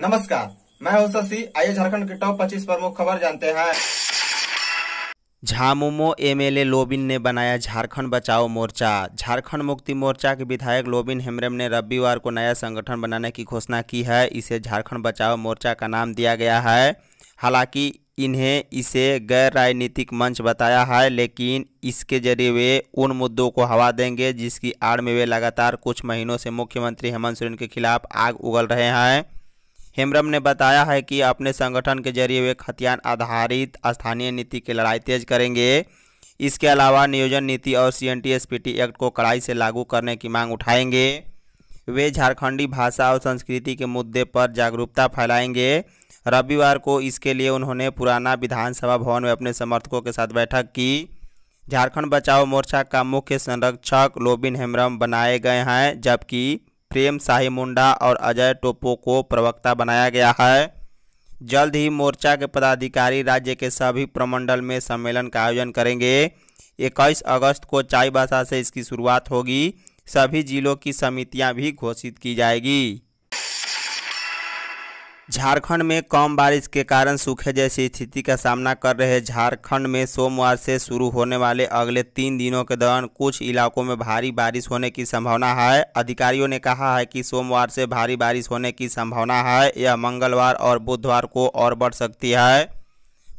नमस्कार मैं हूं शशि आइए झारखंड के टॉप 25 प्रमुख खबर जानते हैं झामुमो एमएलए लोबिन ने बनाया झारखंड बचाओ मोर्चा झारखंड मुक्ति मोर्चा के विधायक लोबिन हेमरेम ने रविवार को नया संगठन बनाने की घोषणा की है इसे झारखंड बचाओ मोर्चा का नाम दिया गया है हालांकि इन्हें इसे गैर राजनीतिक मंच बताया है लेकिन इसके जरिए वे उन मुद्दों को हवा देंगे जिसकी आड़ में वे लगातार कुछ महीनों से मुख्यमंत्री हेमंत सोरेन के खिलाफ आग उगल रहे हैं हेम्ब्रम ने बताया है कि अपने संगठन के जरिए वे खतियान आधारित स्थानीय नीति की लड़ाई तेज करेंगे इसके अलावा नियोजन नीति और सी एन एक्ट को कड़ाई से लागू करने की मांग उठाएंगे वे झारखंडी भाषा और संस्कृति के मुद्दे पर जागरूकता फैलाएंगे रविवार को इसके लिए उन्होंने पुराना विधानसभा भवन में अपने समर्थकों के साथ बैठक की झारखंड बचाओ मोर्चा का मुख्य संरक्षक लोबिन हेम्ब्रम बनाए गए हैं जबकि प्रेम शाही मुंडा और अजय टोपो को प्रवक्ता बनाया गया है जल्द ही मोर्चा के पदाधिकारी राज्य के सभी प्रमंडल में सम्मेलन का आयोजन करेंगे इक्कीस अगस्त को चाईबासा से इसकी शुरुआत होगी सभी जिलों की समितियां भी घोषित की जाएगी झारखंड में कम बारिश के कारण सूखे जैसी स्थिति का सामना कर रहे झारखंड में सोमवार से शुरू होने वाले अगले तीन दिनों के दौरान कुछ इलाकों में भारी बारिश होने की संभावना है अधिकारियों ने कहा है कि सोमवार से भारी बारिश होने की संभावना है यह मंगलवार और बुधवार को और बढ़ सकती है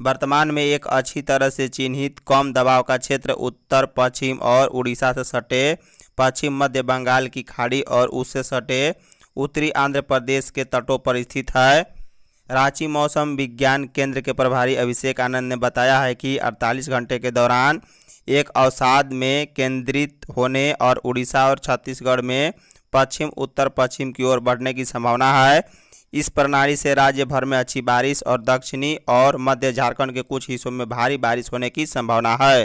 वर्तमान में एक अच्छी तरह से चिन्हित कम दबाव का क्षेत्र उत्तर पश्चिम और उड़ीसा से सटे पश्चिम मध्य बंगाल की खाड़ी और उससे सटे उत्तरी आंध्र प्रदेश के तटों पर स्थित है रांची मौसम विज्ञान केंद्र के प्रभारी अभिषेक आनंद ने बताया है कि 48 घंटे के दौरान एक अवसाद में केंद्रित होने और उड़ीसा और छत्तीसगढ़ में पश्चिम उत्तर पश्चिम की ओर बढ़ने की संभावना है इस प्रणाली से राज्य भर में अच्छी बारिश और दक्षिणी और मध्य झारखंड के कुछ हिस्सों में भारी बारिश होने की संभावना है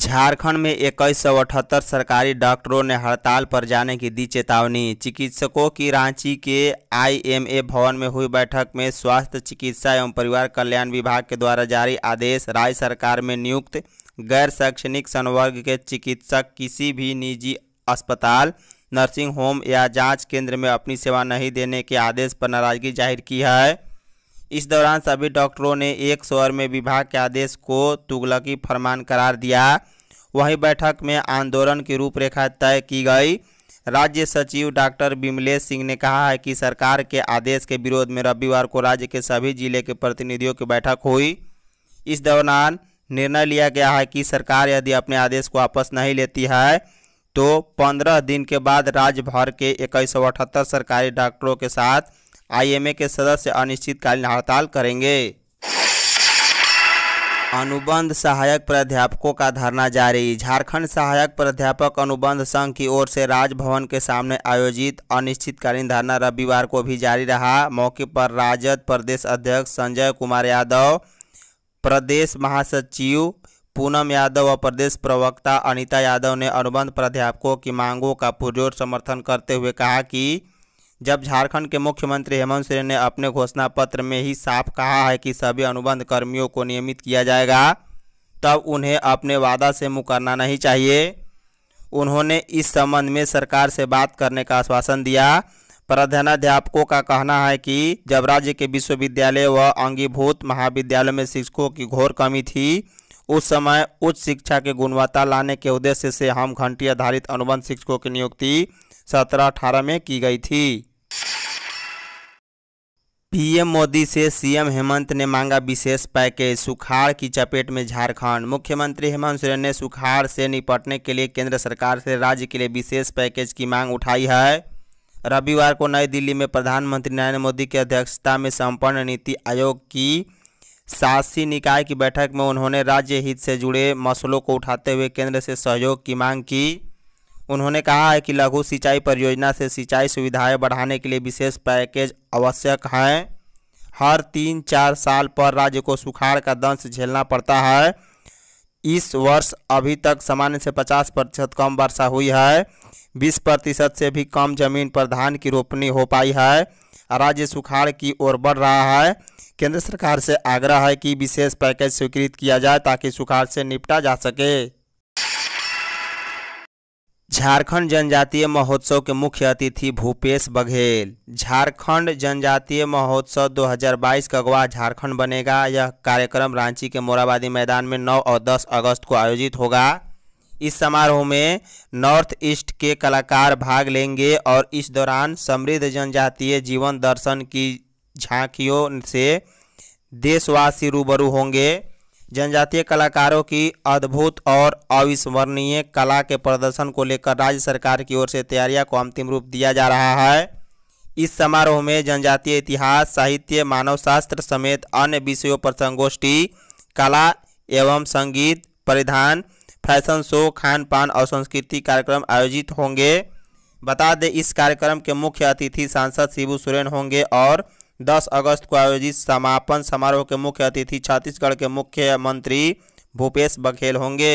झारखंड में इक्कीस सौ अठहत्तर सरकारी डॉक्टरों ने हड़ताल पर जाने की दी चेतावनी चिकित्सकों की रांची के आईएमए भवन में हुई बैठक में स्वास्थ्य चिकित्सा एवं परिवार कल्याण विभाग के द्वारा जारी आदेश राज्य सरकार में नियुक्त गैर शैक्षणिक संवर्ग के चिकित्सक किसी भी निजी अस्पताल नर्सिंग होम या जांच केंद्र में अपनी सेवा नहीं देने के आदेश पर नाराजगी जाहिर की है इस दौरान सभी डॉक्टरों ने एक स्वर में विभाग के आदेश को तुगलकी फरमान करार दिया वहीं बैठक में आंदोलन की रूपरेखा तय की गई राज्य सचिव डॉक्टर बिमलेश सिंह ने कहा है कि सरकार के आदेश के विरोध में रविवार को राज्य के सभी जिले के प्रतिनिधियों की बैठक हुई इस दौरान निर्णय लिया गया है कि सरकार यदि अपने आदेश को वापस नहीं लेती है तो पंद्रह दिन के बाद राज्य भर के इक्कीस सरकारी डॉक्टरों के साथ आईएमए के सदस्य अनिश्चितकालीन हड़ताल करेंगे अनुबंध सहायक प्राध्यापकों का धरना जारी झारखंड सहायक प्राध्यापक अनुबंध संघ की ओर से राजभवन के सामने आयोजित अनिश्चितकालीन धरना रविवार को भी जारी रहा मौके पर राजद प्रदेश अध्यक्ष संजय कुमार यादव प्रदेश महासचिव पूनम यादव व प्रदेश प्रवक्ता अनिता यादव ने अनुबंध प्राध्यापकों की मांगों का पुरजोर समर्थन करते हुए कहा कि जब झारखंड के मुख्यमंत्री हेमंत सोरेन ने अपने घोषणा पत्र में ही साफ कहा है कि सभी अनुबंध कर्मियों को नियमित किया जाएगा तब उन्हें अपने वादा से मुकरना नहीं चाहिए उन्होंने इस संबंध में सरकार से बात करने का आश्वासन दिया प्राध्यानाध्यापकों का कहना है कि जब राज्य के विश्वविद्यालय व अंगीभूत महाविद्यालय में शिक्षकों की घोर कमी थी उस समय उच्च शिक्षा की गुणवत्ता लाने के उद्देश्य से हम घंटी आधारित अनुबंध शिक्षकों की नियुक्ति सत्रह अठारह में की गई थी पीएम मोदी से सीएम हेमंत ने मांगा विशेष पैकेज सुखाड़ की चपेट में झारखंड मुख्यमंत्री हेमंत सोरेन ने सुखाड़ से निपटने के लिए केंद्र सरकार से राज्य के लिए विशेष पैकेज की मांग उठाई है रविवार को नई दिल्ली में प्रधानमंत्री नरेंद्र मोदी की अध्यक्षता में संपन्न नीति आयोग की शासी निकाय की बैठक में उन्होंने राज्य हित से जुड़े मसलों को उठाते हुए केंद्र से सहयोग की मांग की उन्होंने कहा है कि लघु सिंचाई परियोजना से सिंचाई सुविधाएं बढ़ाने के लिए विशेष पैकेज आवश्यक हैं हर तीन चार साल पर राज्य को सुखाड़ का दंश झेलना पड़ता है इस वर्ष अभी तक सामान्य से 50 प्रतिशत कम वर्षा हुई है 20 प्रतिशत से भी कम जमीन पर धान की रोपनी हो पाई है राज्य सुखाड़ की ओर बढ़ रहा है केंद्र सरकार से आग्रह है कि विशेष पैकेज स्वीकृत किया जाए ताकि सुखाड़ से निपटा जा सके झारखंड जनजातीय महोत्सव के मुख्य अतिथि भूपेश बघेल झारखंड जनजातीय महोत्सव 2022 का अगवा झारखंड बनेगा यह कार्यक्रम रांची के मोराबादी मैदान में 9 और 10 अगस्त को आयोजित होगा इस समारोह में नॉर्थ ईस्ट के कलाकार भाग लेंगे और इस दौरान समृद्ध जनजातीय जीवन दर्शन की झांकियों से देशवासी रूबरू होंगे जनजातीय कलाकारों की अद्भुत और अविस्मरणीय कला के प्रदर्शन को लेकर राज्य सरकार की ओर से तैयारियां को अंतिम रूप दिया जा रहा है इस समारोह में जनजातीय इतिहास साहित्य मानव शास्त्र समेत अन्य विषयों पर संगोष्ठी कला एवं संगीत परिधान फैशन शो खान पान और संस्कृति कार्यक्रम आयोजित होंगे बता दें इस कार्यक्रम के मुख्य अतिथि सांसद शिबू सुरेन होंगे और 10 अगस्त को आयोजित समापन समारोह के मुख्य अतिथि छत्तीसगढ़ के मुख्यमंत्री भूपेश बघेल होंगे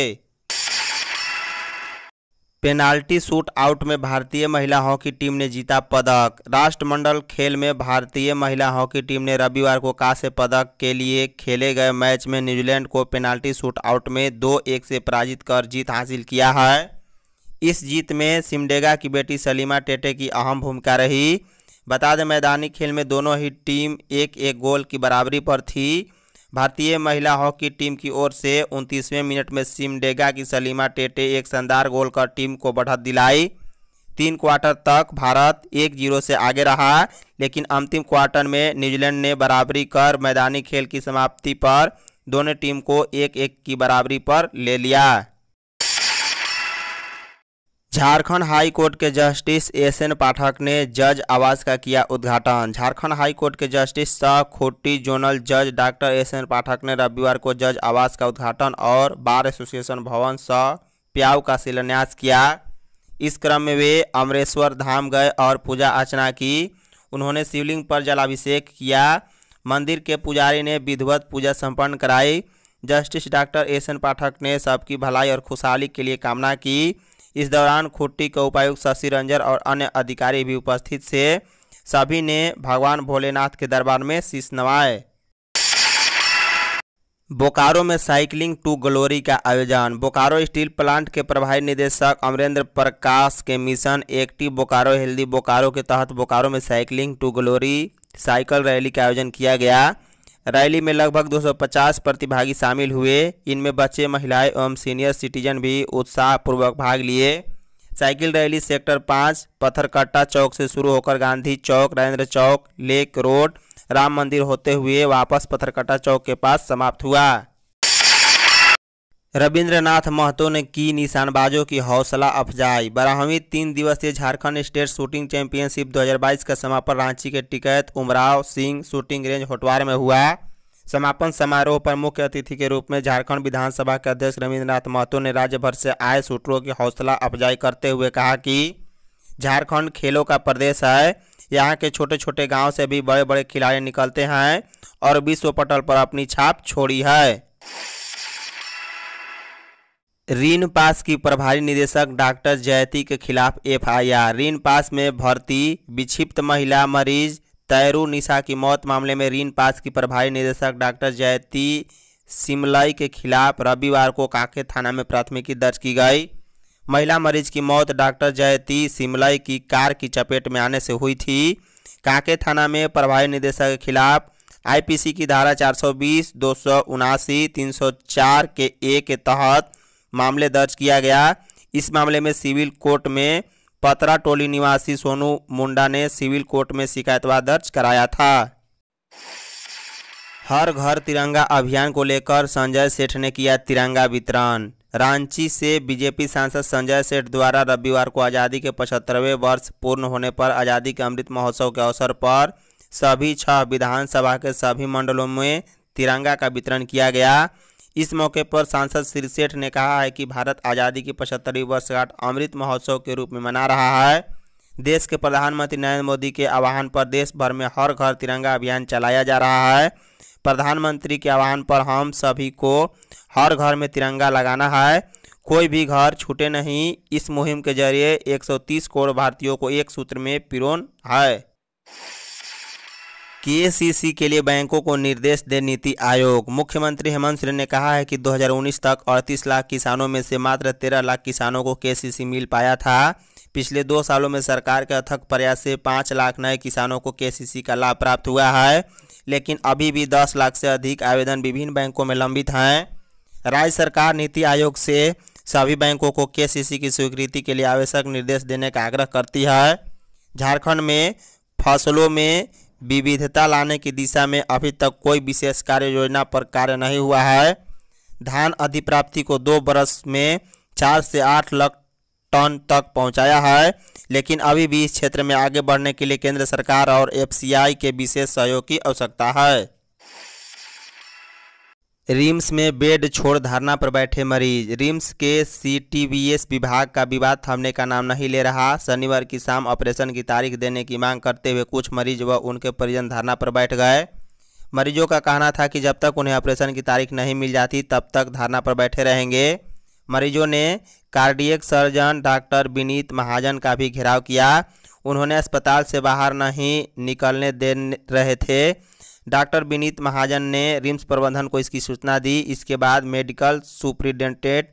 पेनाल्टी शूट आउट में भारतीय महिला हॉकी टीम ने जीता पदक राष्ट्रमंडल खेल में भारतीय महिला हॉकी टीम ने रविवार को कांस्य पदक के लिए खेले गए मैच में न्यूजीलैंड को पेनाल्टी शूट आउट में दो एक से पराजित कर जीत हासिल किया है इस जीत में सिमडेगा की बेटी सलीमा टेटे की अहम भूमिका रही बता दें मैदानी खेल में दोनों ही टीम एक एक गोल की बराबरी पर थी भारतीय महिला हॉकी टीम की ओर से उनतीसवें मिनट में सिमडेगा की सलीमा टेटे एक शानदार गोल कर टीम को बढ़त दिलाई तीन क्वार्टर तक भारत एक जीरो से आगे रहा लेकिन अंतिम क्वार्टर में न्यूजीलैंड ने बराबरी कर मैदानी खेल की समाप्ति पर दोनों टीम को एक एक की बराबरी पर ले लिया झारखंड हाई कोर्ट के जस्टिस एस एन पाठक ने जज आवास का किया उद्घाटन झारखंड हाई कोर्ट के जस्टिस सह खोटी जोनल जज डॉक्टर एस एन पाठक ने रविवार को जज आवास का उद्घाटन और बार एसोसिएशन भवन सह प्याव का शिलान्यास किया इस क्रम में वे अमरेश्वर धाम गए और पूजा अर्चना की उन्होंने शिवलिंग पर जलाभिषेक किया मंदिर के पुजारी ने विधिवत पूजा सम्पन्न कराई justice doctor S N Pathak ने सबकी भलाई और खुशहाली के लिए कामना की इस दौरान खुट्टी के उपायुक्त शशि रंजन और अन्य अधिकारी भी उपस्थित से सभी ने भगवान भोलेनाथ के दरबार में शीश नवाए बोकारो में साइकिलिंग टू ग्लोरी का आयोजन बोकारो स्टील प्लांट के प्रभारी निदेशक अमरेंद्र प्रकाश के mission active Bokaro healthy Bokaro के तहत बोकारो में cycling to glory cycle rally का आयोजन किया गया रैली में लगभग 250 प्रतिभागी शामिल हुए इनमें बच्चे महिलाएं एवं सीनियर सिटीजन भी उत्साहपूर्वक भाग लिए साइकिल रैली सेक्टर पाँच पत्थरकट्टा चौक से शुरू होकर गांधी चौक राजेंद्र चौक लेक रोड राम मंदिर होते हुए वापस पत्थरकट्टा चौक के पास समाप्त हुआ रविंद्रनाथ महतो ने की निशानबाजों की हौसला अफजाई बारहवीं तीन दिवसीय झारखंड स्टेट शूटिंग चैंपियनशिप 2022 का समापन रांची के टिकैत उमराव सिंह शूटिंग रेंज होटवार में हुआ समापन समारोह पर मुख्य अतिथि के रूप में झारखंड विधानसभा के अध्यक्ष रविंद्रनाथ महतो ने राज्य भर से आए शूटरों की हौसला अफजाई करते हुए कहा कि झारखंड खेलों का प्रदेश है यहाँ के छोटे छोटे गाँव से भी बड़े बड़े खिलाड़ी निकलते हैं और विश्व पटल पर अपनी छाप छोड़ी है ऋण पास की प्रभारी निदेशक डॉक्टर जयती के खिलाफ एफआईआर ऋण पास में भर्ती विक्षिप्त महिला मरीज तैरू निशा की मौत मामले में रीन पास की प्रभारी निदेशक डॉक्टर जयती सिमलई के खिलाफ रविवार को काके थाना में प्राथमिकी दर्ज की गई महिला मरीज की मौत डॉक्टर जयती सिमलई की कार की चपेट में आने से हुई थी काके थाना में प्रभारी निदेशक के खिलाफ आईपीसी की धारा 420, दो सौ उनासी के ए के तहत मामले दर्ज किया गया इस मामले में सिविल कोर्ट में पतरा टोली निवासी सोनू मुंडा ने सिविल कोर्ट में शिकायतवा दर्ज कराया था हर घर तिरंगा अभियान को लेकर संजय सेठ ने किया तिरंगा वितरण रांची से बीजेपी सांसद संजय सेठ द्वारा रविवार को आज़ादी के पचहत्तरवें वर्ष पूर्ण होने पर आज़ादी के अमृत महोत्सव के अवसर पर सभी छह विधानसभा के सभी मंडलों में तिरंगा का वितरण किया गया इस मौके पर सांसद श्री सेठ ने कहा है कि भारत आज़ादी की पचहत्तरवीं वर्षगांठ अमृत महोत्सव के रूप में मना रहा है देश के प्रधानमंत्री नरेंद्र मोदी के आह्वान पर देश भर में हर घर तिरंगा अभियान चलाया जा रहा है प्रधानमंत्री के आह्वान पर हम सभी को हर घर में तिरंगा लगाना है कोई भी घर छूटे नहीं इस मुहिम के जरिए 130 करोड़ भारतीयों को एक सूत्र में पिरोन है केसीसी के लिए बैंकों को निर्देश दे नीति आयोग मुख्यमंत्री हेमंत सोरेन ने कहा है कि 2019 तक 38 लाख किसानों में से मात्र 13 लाख किसानों को केसीसी मिल पाया था पिछले दो सालों में सरकार के अथक प्रयास से पाँच लाख नए किसानों को केसीसी का लाभ प्राप्त हुआ है लेकिन अभी भी दस लाख से अधिक आवेदन विभिन्न बैंकों में लंबित हैं राज्य सरकार नीति आयोग से सभी बैंकों को के की स्वीकृति के लिए आवश्यक निर्देश देने का आग्रह करती है झारखंड में फसलों में विविधता लाने की दिशा में अभी तक कोई विशेष कार्य योजना पर कार्य नहीं हुआ है धान अधिप्राप्ति को दो बरस में चार से आठ लाख टन तक पहुंचाया है लेकिन अभी भी इस क्षेत्र में आगे बढ़ने के लिए केंद्र सरकार और एफसीआई के विशेष सहयोग की आवश्यकता है रिम्स में बेड छोड़ धरना पर बैठे मरीज रिम्स के सीटीबीएस विभाग का विवाद थामने का नाम नहीं ले रहा शनिवार की शाम ऑपरेशन की तारीख देने की मांग करते हुए कुछ मरीज व उनके परिजन धरना पर बैठ गए मरीजों का कहना था कि जब तक उन्हें ऑपरेशन की तारीख नहीं मिल जाती तब तक धरना पर बैठे रहेंगे मरीजों ने cardiac surgeon doctor Vineet Mahajan का भी घेराव किया उन्होंने अस्पताल से बाहर नहीं निकलने दे रहे थे डॉक्टर विनीत महाजन ने रिम्स प्रबंधन को इसकी सूचना दी इसके बाद मेडिकल सुप्रिंटेंडेंट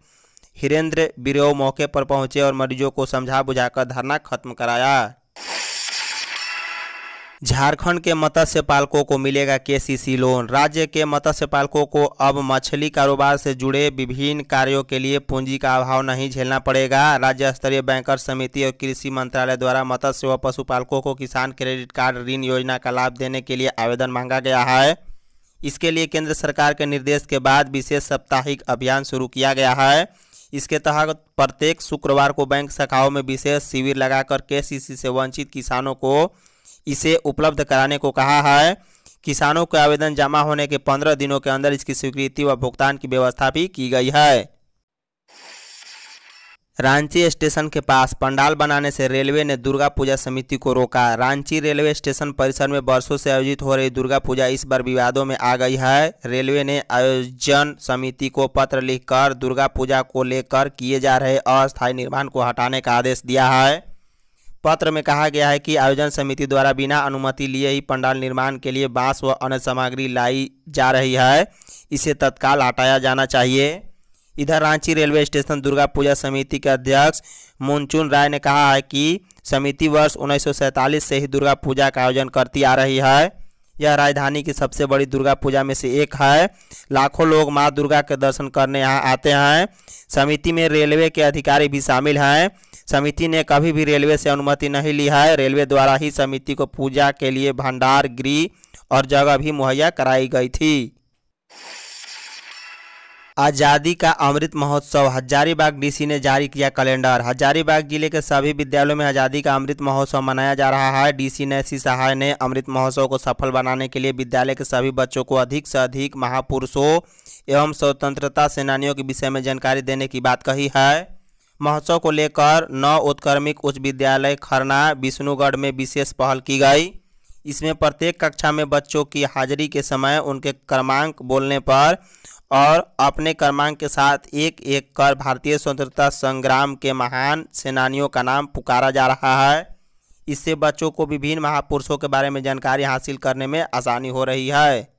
हिरेंद्र बिरेव मौके पर पहुंचे और मरीजों को समझा बुझाकर धरना खत्म कराया झारखंड के मत्स्य पालकों को मिलेगा केसीसी लोन राज्य के मत्स्य पालकों को अब मछली कारोबार से जुड़े विभिन्न कार्यों के लिए पूंजी का अभाव नहीं झेलना पड़ेगा राज्य स्तरीय बैंकर समिति और कृषि मंत्रालय द्वारा मत्स्य व पशुपालकों को किसान क्रेडिट कार्ड ऋण योजना का लाभ देने के लिए आवेदन मांगा गया है इसके लिए केंद्र सरकार के निर्देश के बाद विशेष साप्ताहिक अभियान शुरू किया गया है इसके तहत प्रत्येक शुक्रवार को बैंक शाखाओं में विशेष शिविर लगाकर के से वंचित किसानों को इसे उपलब्ध कराने को कहा है किसानों के आवेदन जमा होने के पंद्रह दिनों के अंदर इसकी स्वीकृति व भुगतान की व्यवस्था भी की गई है रांची स्टेशन के पास पंडाल बनाने से रेलवे ने दुर्गा पूजा समिति को रोका रांची रेलवे स्टेशन परिसर में वर्षों से आयोजित हो रही दुर्गा पूजा इस बार विवादों में आ गई है रेलवे ने आयोजन समिति को पत्र लिखकर दुर्गा पूजा को लेकर किए जा रहे अस्थायी निर्माण को हटाने का आदेश दिया है पत्र में कहा गया है कि आयोजन समिति द्वारा बिना अनुमति लिए ही पंडाल निर्माण के लिए बांस व अन्य सामग्री लाई जा रही है इसे तत्काल हटाया जाना चाहिए इधर रांची रेलवे स्टेशन दुर्गा पूजा समिति के अध्यक्ष मुनचुन राय ने कहा है कि समिति वर्ष उन्नीस से ही दुर्गा पूजा का आयोजन करती आ रही है यह राजधानी की सबसे बड़ी दुर्गा पूजा में से एक है लाखों लोग माँ दुर्गा के दर्शन करने यहाँ आते हैं समिति में रेलवे के अधिकारी भी शामिल हैं समिति ने कभी भी रेलवे से अनुमति नहीं ली है रेलवे द्वारा ही समिति को पूजा के लिए भंडार गृह और जगह भी मुहैया कराई गई थी आज़ादी का अमृत महोत्सव हजारीबाग डीसी ने जारी किया कैलेंडर हजारीबाग जिले के सभी विद्यालयों में आज़ादी का अमृत महोत्सव मनाया जा रहा है डीसी ने सी सहाय ने अमृत महोत्सव को सफल बनाने के लिए विद्यालय के सभी बच्चों को अधिक से अधिक महापुरुषों एवं स्वतंत्रता सेनानियों के विषय में जानकारी देने की बात कही है महोत्सव को लेकर नौ उत्क्रमिक उच्च विद्यालय खरना विष्णुगढ़ में विशेष पहल की गई इसमें प्रत्येक कक्षा में बच्चों की हाजिरी के समय उनके क्रमांक बोलने पर और अपने क्रमांक के साथ एक एक कर भारतीय स्वतंत्रता संग्राम के महान सेनानियों का नाम पुकारा जा रहा है इससे बच्चों को विभिन्न महापुरुषों के बारे में जानकारी हासिल करने में आसानी हो रही है